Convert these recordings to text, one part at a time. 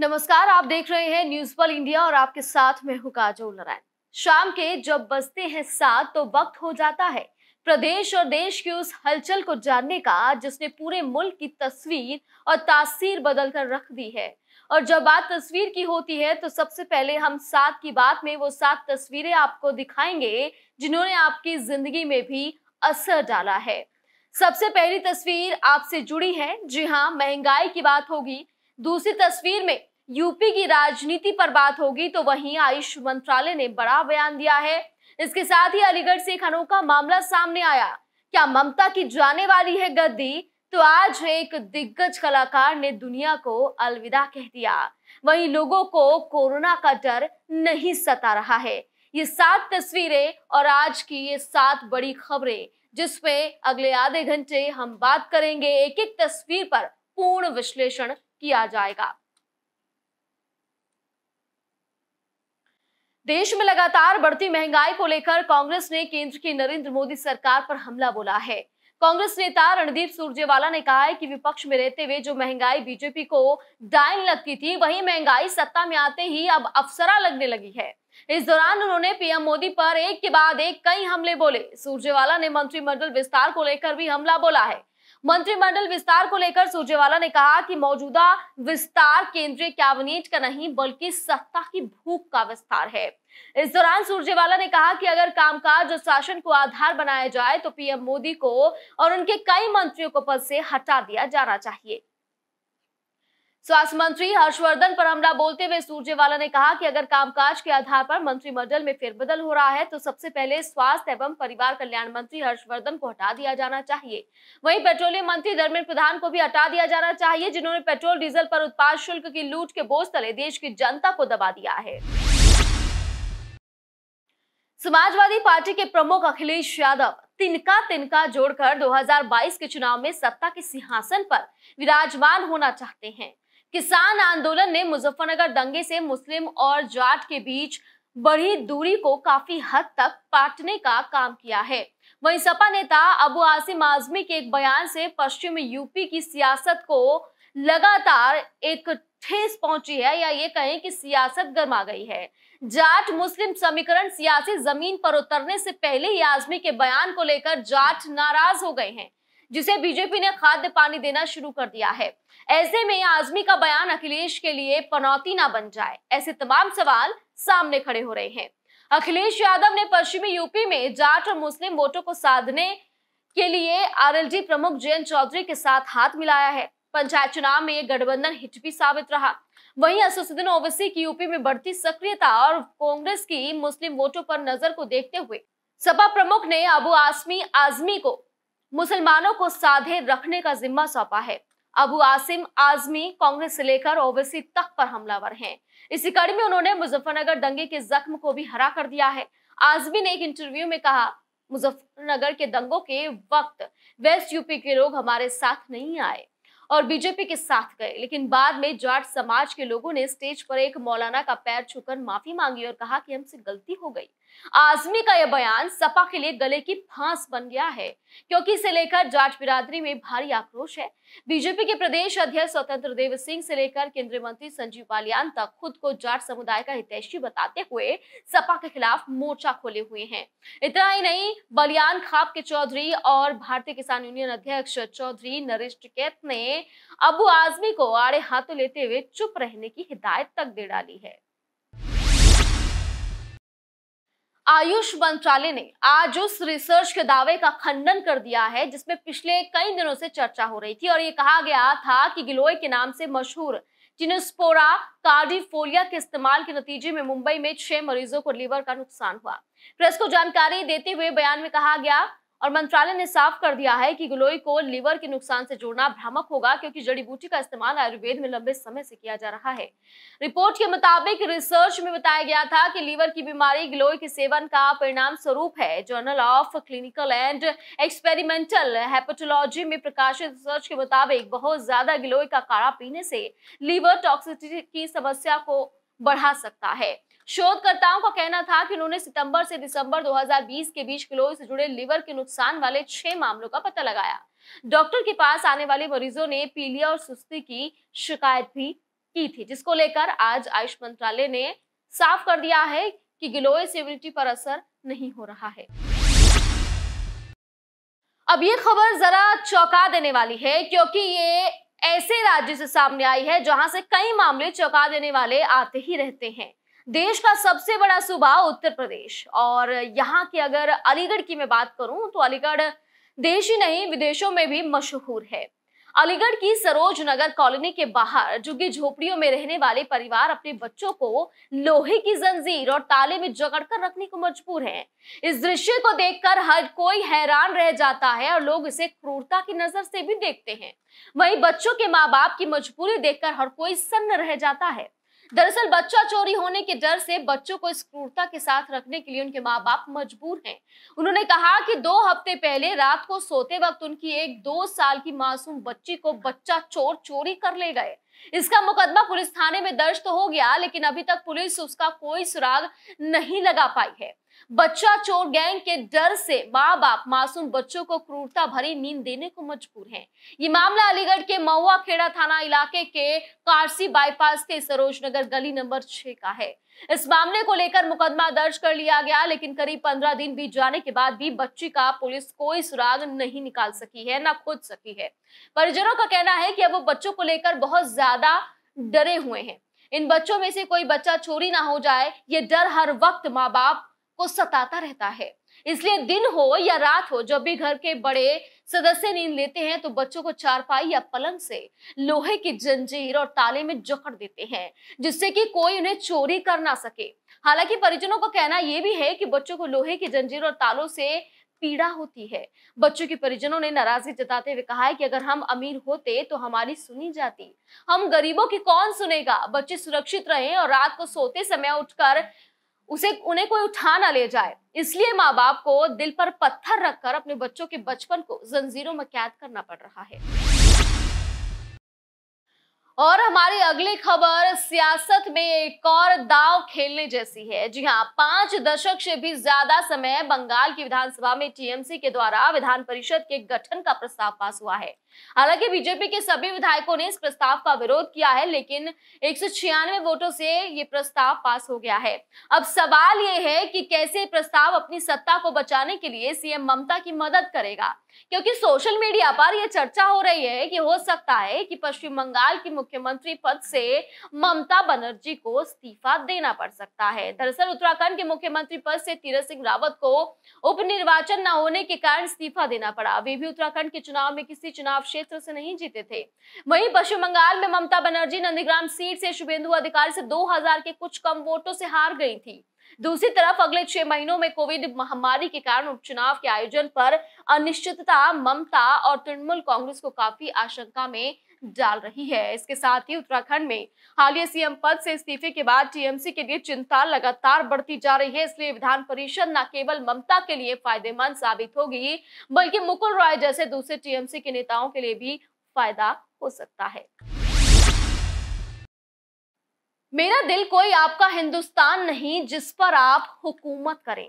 नमस्कार आप देख रहे हैं न्यूज पल इंडिया और आपके साथ में हूं काजोल नारायण शाम के जब बजते हैं सात तो वक्त हो जाता है प्रदेश और देश की उस हलचल को जानने का जिसने पूरे मुल्क की तस्वीर और तासीर बदल कर रख दी है और जब बात तस्वीर की होती है तो सबसे पहले हम सात की बात में वो सात तस्वीरें आपको दिखाएंगे जिन्होंने आपकी जिंदगी में भी असर डाला है सबसे पहली तस्वीर आपसे जुड़ी है जी हाँ महंगाई की बात होगी दूसरी तस्वीर में यूपी की राजनीति पर बात होगी तो वहीं आयुष मंत्रालय ने बड़ा बयान दिया है इसके साथ ही अलीगढ़ से एक अनोखा मामला सामने आया क्या ममता की जाने वाली है गद्दी तो आज एक दिग्गज कलाकार ने दुनिया को अलविदा कह दिया वहीं लोगों को कोरोना का डर नहीं सता रहा है ये सात तस्वीरें और आज की ये सात बड़ी खबरें जिसमें अगले आधे घंटे हम बात करेंगे एक एक तस्वीर पर पूर्ण विश्लेषण किया जाएगा देश में लगातार बढ़ती महंगाई को लेकर कांग्रेस ने केंद्र की नरेंद्र मोदी सरकार पर हमला बोला है कांग्रेस नेता रणदीप सुरजेवाला ने कहा है कि विपक्ष में रहते हुए जो महंगाई बीजेपी को डायन लगती थी वही महंगाई सत्ता में आते ही अब अफसरा लगने लगी है इस दौरान उन्होंने पीएम मोदी पर एक के बाद एक कई हमले बोले सुरजेवाला ने मंत्रिमंडल विस्तार को लेकर भी हमला बोला है मंत्रिमंडल विस्तार को लेकर सुरजेवाला ने कहा कि मौजूदा विस्तार केंद्रीय कैबिनेट का नहीं बल्कि सत्ता की भूख का विस्तार है इस दौरान सुरजेवाला ने कहा कि अगर कामकाज और शासन को आधार बनाया जाए तो पीएम मोदी को और उनके कई मंत्रियों को पद से हटा दिया जाना चाहिए स्वास्थ्य मंत्री हर्षवर्धन पर हमला बोलते हुए सूर्जेवाला ने कहा कि अगर कामकाज के आधार पर मंत्रिमंडल में फेरबदल हो रहा है तो सबसे पहले स्वास्थ्य एवं परिवार कल्याण मंत्री हर्षवर्धन को हटा दिया जाना चाहिए वहीं पेट्रोलियम मंत्री धर्मेंद्र प्रधान को भी हटा दिया जाना चाहिए जिन्होंने पेट्रोल डीजल पर उत्पाद शुल्क की लूट के बोझ तले देश की जनता को दबा दिया है समाजवादी पार्टी के प्रमुख अखिलेश यादव तिनका तिनका जोड़कर 2022 के चुनाव में सत्ता के सिंहासन पर विराजमान होना चाहते हैं किसान आंदोलन ने मुजफ्फरनगर दंगे से मुस्लिम और जाट के बीच बड़ी दूरी को काफी हद तक पाटने का काम किया है वहीं सपा नेता अबू आसिम आजमी के एक बयान से पश्चिम यूपी की सियासत को लगातार एक ठेस पहुंची है या ये कहें कि सियासत गर्मा गई है जाट मुस्लिम समीकरण सियासी जमीन पर उतरने से पहले ही आजमी के बयान को लेकर जाट नाराज हो गए हैं जिसे बीजेपी ने खाद्य पानी देना शुरू कर दिया है ऐसे में आजमी का बयान अखिलेश के लिए पनौती ना बन जाए ऐसे तमाम सवाल सामने खड़े हो रहे हैं अखिलेश यादव ने पश्चिमी यूपी में जाट और मुस्लिम वोटों को साधने के लिए आरएलडी प्रमुख जयंत चौधरी के साथ हाथ मिलाया है पंचायत चुनाव में यह गठबंधन हिट भी साबित रहा वहीं असदुद्दीन ओवैसी की यूपी में बढ़ती सक्रियता और कांग्रेस की मुस्लिम वोटों पर नजर को देखते हुए सपा प्रमुख ने अबू आसमी आजमी को मुसलमानों को साधे रखने का जिम्मा सौंपा है अबू आसिम आजमी कांग्रेस से लेकर ओवैसी तक पर हमलावर हैं इसी कड़ी में उन्होंने मुजफ्फरनगर दंगे के जख्म को भी हरा कर दिया है आजमी ने एक इंटरव्यू में कहा मुजफ्फरनगर के दंगों के वक्त वेस्ट यूपी के लोग हमारे साथ नहीं आए और बीजेपी के साथ गए लेकिन बाद में जाट समाज के लोगों ने स्टेज पर एक मौलाना का पैर छूकर माफी मांगी और कहा कि हमसे गलती हो गई आजमी का यह बयान सपा के लिए गले की फांस बन गया है क्योंकि इसे लेकर जाट बिरादरी में भारी आक्रोश है बीजेपी के प्रदेश अध्यक्ष स्वतंत्र देव सिंह से लेकर केंद्रीय मंत्री संजीव बालियान तक खुद को जाट समुदाय का हितैषी बताते हुए सपा के खिलाफ मोर्चा खोले हुए हैं इतना ही नहीं बलियान खाप के चौधरी और भारतीय किसान यूनियन अध्यक्ष चौधरी नरेश टिकैत ने अबू आजमी को आड़े हाथों लेते हुए चुप रहने की हिदायत तक दे डाली है आयुष मंत्रालय ने आज उस रिसर्च के दावे का खंडन कर दिया है जिसमें पिछले कई दिनों से चर्चा हो रही थी और ये कहा गया था कि गिलोय के नाम से मशहूर चिनस्पोरा कार्डिफोलिया के इस्तेमाल के नतीजे में मुंबई में छह मरीजों को लीवर का नुकसान हुआ प्रेस को जानकारी देते हुए बयान में कहा गया और मंत्रालय ने साफ कर दिया है कि गिलोई को लीवर के नुकसान से जोड़ना भ्रामक होगा क्योंकि जड़ी बूटी का इस्तेमाल आयुर्वेद में लंबे समय से किया जा रहा है रिपोर्ट के मुताबिक रिसर्च में बताया गया था कि लीवर की बीमारी गिलोई के सेवन का परिणाम स्वरूप है journal of clinical and experimental hepatology में प्रकाशित रिसर्च के मुताबिक बहुत ज्यादा गिलोई का काढ़ा पीने से लीवर टॉक्सिटी की समस्या को बढ़ा सकता है शोधकर्ताओं का कहना था कि उन्होंने सितंबर से दिसंबर 2020 के बीच क्लोज से जुड़े लिवर के नुकसान वाले छह मामलों का पता लगाया डॉक्टर के पास आने वाले मरीजों ने पीलिया और सुस्ती की शिकायत भी की थी जिसको लेकर आज आयुष मंत्रालय ने साफ कर दिया है कि गिलोय से पर असर नहीं हो रहा है अब ये खबर जरा चौंका देने वाली है क्योंकि ये ऐसे राज्य से सामने आई है जहां से कई मामले चौंका देने वाले आते ही रहते हैं देश का सबसे बड़ा सूबा उत्तर प्रदेश और यहाँ की अगर अलीगढ़ की मैं बात करूँ तो अलीगढ़ देश ही नहीं विदेशों में भी मशहूर है अलीगढ़ की सरोज नगर कॉलोनी के बाहर झुग्गी झोपड़ियों में रहने वाले परिवार अपने बच्चों को लोहे की जंजीर और ताले में जकड़कर रखने को मजबूर हैं। इस दृश्य को देखकर हर कोई हैरान रह जाता है और लोग इसे क्रूरता की नजर से भी देखते हैं वहीं बच्चों के माँ बाप की मजबूरी देखकर हर कोई सन्न रह जाता है दरअसल बच्चा चोरी होने के डर से बच्चों को इस क्रूरता के साथ रखने के लिए उनके माँ बाप मजबूर हैं उन्होंने कहा कि दो हफ्ते पहले रात को सोते वक्त उनकी एक दो साल की मासूम बच्ची को बच्चा चोर चोरी कर ले गए इसका मुकदमा पुलिस थाने में दर्ज तो हो गया लेकिन अभी तक पुलिस उसका कोई सुराग नहीं लगा पाई है बच्चा चोर गैंग के डर से माँ बाप मासूम बच्चों को क्रूरता भरी नींद देने को मजबूर हैं ये मामला अलीगढ़ के महुआ खेड़ा थाना इलाके के कारसी बाईपास के सरोज नगर गली नंबर छह का है इस मामले को लेकर मुकदमा दर्ज कर लिया गया लेकिन करीब पंद्रह दिन बीत जाने के बाद भी बच्ची का पुलिस कोई सुराग नहीं निकाल सकी है ना खोज सकी है परिजनों का कहना है कि अब वो बच्चों को लेकर बहुत ज्यादा डरे हुए हैं इन बच्चों में से कोई बच्चा चोरी ना हो जाए ये डर हर वक्त माँ बाप को सताता रहता है इसलिए दिन हो या रात हो जब भी घर के बड़े सदस्य नींद लेते हैं तो बच्चों को चारपाई या पलंग से लोहे की जंजीर और ताले में जकड़ देते हैं जिससे कि कोई उन्हें चोरी कर ना सके हालांकि परिजनों का कहना यह भी है कि बच्चों को लोहे की जंजीर और तालों से पीड़ा होती है बच्चों के परिजनों ने नाराजगी जताते हुए कहा है कि अगर हम अमीर होते तो हमारी सुनी जाती हम गरीबों की कौन सुनेगा बच्चे सुरक्षित रहें और रात को सोते समय उठकर उसे उन्हें कोई उठा ना ले जाए इसलिए माँ बाप को दिल पर पत्थर रखकर अपने बच्चों के बचपन को जंजीरों में कैद करना पड़ रहा है और हमारी अगली खबर सियासत में एक और दाव खेलने जैसी है जी हाँ पांच दशक से भी ज्यादा समय बंगाल की विधानसभा में टीएमसी के द्वारा विधान परिषद के गठन का प्रस्ताव पास हुआ है हालांकि बीजेपी के सभी विधायकों ने इस प्रस्ताव का विरोध किया है लेकिन एक वोटों से ये प्रस्ताव पास हो गया है अब सवाल ये है कि कैसे प्रस्ताव अपनी सत्ता को बचाने के लिए सीएम ममता की मदद करेगा क्योंकि सोशल मीडिया पर यह चर्चा हो रही है कि हो सकता है कि पश्चिम बंगाल की मुख्यमंत्री पद से ममता बनर्जी को इस्तीफा देना पड़ सकता है दरअसल उत्तराखंड के मुख्यमंत्री पद से तीरथ सिंह रावत को उपनिर्वाचन न होने के कारण इस्तीफा देना पड़ा अभी भी उत्तराखंड के चुनाव में किसी चुनाव क्षेत्र से नहीं जीते थे वहीं पश्चिम बंगाल में ममता बनर्जी नंदीग्राम सीट से शुभेंदु अधिकारी से 2000 के कुछ कम वोटों से हार गई थी दूसरी तरफ अगले छह महीनों में कोविड महामारी के कारण उपचुनाव के आयोजन पर अनिश्चितता ममता और तृणमूल कांग्रेस को काफी आशंका में डाल रही है इसके साथ ही उत्तराखंड में हालिया सीएम पद से इस्तीफे के बाद टीएमसी के लिए चिंता लगातार बढ़ती जा रही है इसलिए विधान परिषद न केवल ममता के लिए फायदेमंद साबित होगी बल्कि मुकुल रॉय जैसे दूसरे टीएमसी के नेताओं के लिए भी फायदा हो सकता है मेरा दिल कोई आपका हिंदुस्तान नहीं जिस पर आप हुकूमत करें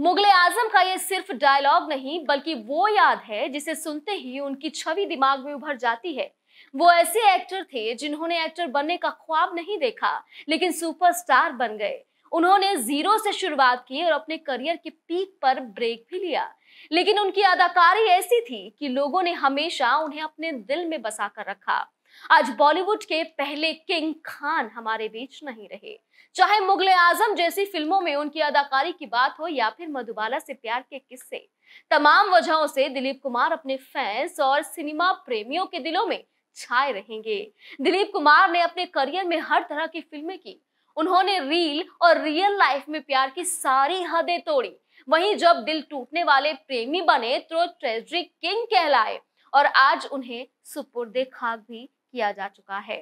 मुगल आजम का ये सिर्फ डायलॉग नहीं बल्कि वो याद है जिसे सुनते ही उनकी छवि दिमाग में उभर जाती है वो ऐसे एक्टर थे जिन्होंने एक्टर बनने का ख्वाब नहीं देखा लेकिन सुपरस्टार बन गए उन्होंने जीरो से शुरुआत की और अपने करियर के पीक पर ब्रेक भी लिया लेकिन उनकी अदाकारी ऐसी थी कि लोगों ने हमेशा उन्हें अपने दिल में बसा कर रखा आज बॉलीवुड के पहले किंग खान हमारे बीच नहीं रहे चाहे मुगले आजम जैसी फिल्मों में उनकी अदाकारी की बात हो या फिर मधुबाला से प्यार के किस्से तमाम वजहों से दिलीप कुमार अपने फैंस और सिनेमा प्रेमियों के दिलों में छाए रहेंगे दिलीप कुमार ने अपने करियर में हर तरह की फिल्में की उन्होंने रील और रियल लाइफ में प्यार की सारी हदें तोड़ी वहीं जब दिल टूटने वाले प्रेमी बने तो ट्रेजरी किंग कहलाए और आज उन्हें सुपुर्दे खाक भी किया जा चुका है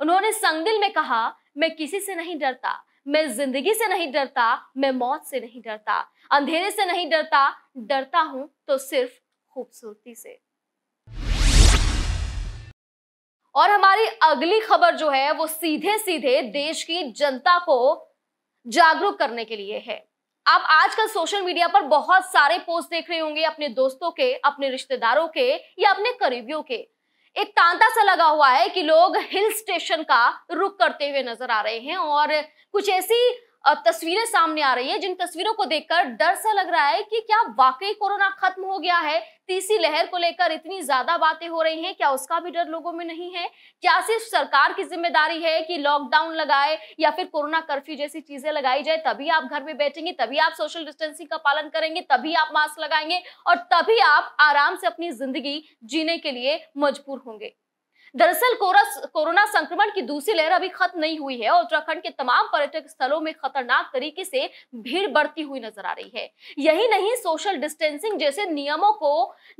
उन्होंने संगदिल में कहा मैं किसी से नहीं डरता मैं जिंदगी से नहीं डरता मैं मौत से नहीं डरता अंधेरे से नहीं डरता डरता हूं तो सिर्फ खूबसूरती से और हमारी अगली खबर जो है वो सीधे सीधे देश की जनता को जागरूक करने के लिए है आप आजकल सोशल मीडिया पर बहुत सारे पोस्ट देख रहे होंगे अपने दोस्तों के अपने रिश्तेदारों के या अपने करीबियों के एक तांता सा लगा हुआ है कि लोग हिल स्टेशन का रुख करते हुए नजर आ रहे हैं और कुछ ऐसी तस्वीरें सामने आ रही है जिन तस्वीरों को देखकर डर सा लग रहा है कि क्या वाकई कोरोना खत्म हो गया है तीसरी लहर को लेकर इतनी ज्यादा बातें हो रही हैं क्या उसका भी डर लोगों में नहीं है क्या सिर्फ सरकार की जिम्मेदारी है कि लॉकडाउन लगाए या फिर कोरोना कर्फ्यू जैसी चीजें लगाई जाए तभी आप घर में बैठेंगे तभी आप सोशल डिस्टेंसिंग का पालन करेंगे तभी आप मास्क लगाएंगे और तभी आप आराम से अपनी जिंदगी जीने के लिए मजबूर होंगे दरअसल कोरोना संक्रमण की दूसरी लहर अभी खत्म नहीं हुई है और उत्तराखंड के तमाम पर्यटक स्थलों में खतरनाक तरीके से भीड़ बढ़ती हुई नजर आ रही है यही नहीं सोशल डिस्टेंसिंग जैसे नियमों को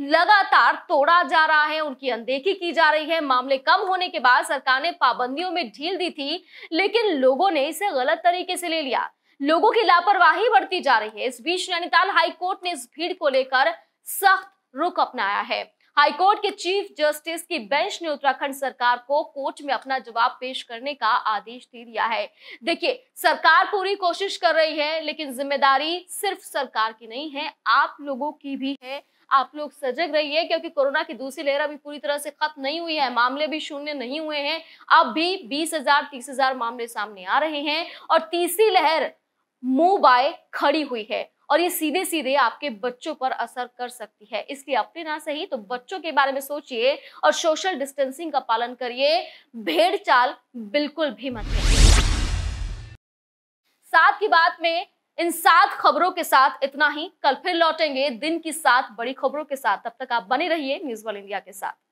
लगातार तोड़ा जा रहा है उनकी अनदेखी की जा रही है मामले कम होने के बाद सरकार ने पाबंदियों में ढील दी थी लेकिन लोगों ने इसे गलत तरीके से ले लिया लोगों की लापरवाही बढ़ती जा रही है इस बीच नैनीताल हाईकोर्ट ने इस भीड़ को लेकर सख्त रुख अपनाया है हाईकोर्ट के चीफ जस्टिस की बेंच ने उत्तराखंड सरकार को कोर्ट में अपना जवाब पेश करने का आदेश दे दिया है देखिए सरकार पूरी कोशिश कर रही है लेकिन जिम्मेदारी सिर्फ सरकार की नहीं है आप लोगों की भी है आप लोग सजग रहिए क्योंकि कोरोना की दूसरी लहर अभी पूरी तरह से खत्म नहीं हुई है मामले भी शून्य नहीं हुए हैं अब भी बीस हजार तीस हजार मामले सामने आ रहे हैं और तीसरी लहर मुंह बाय खड़ी हुई है और ये सीधे सीधे आपके बच्चों पर असर कर सकती है इसलिए अपने ना सही तो बच्चों के बारे में सोचिए और सोशल डिस्टेंसिंग का पालन करिए भेड़ चाल बिल्कुल भी मत साथ की बात में इन सात खबरों के साथ इतना ही कल फिर लौटेंगे दिन की सात बड़ी खबरों के साथ तब तक आप बने रहिए न्यूज वन इंडिया के साथ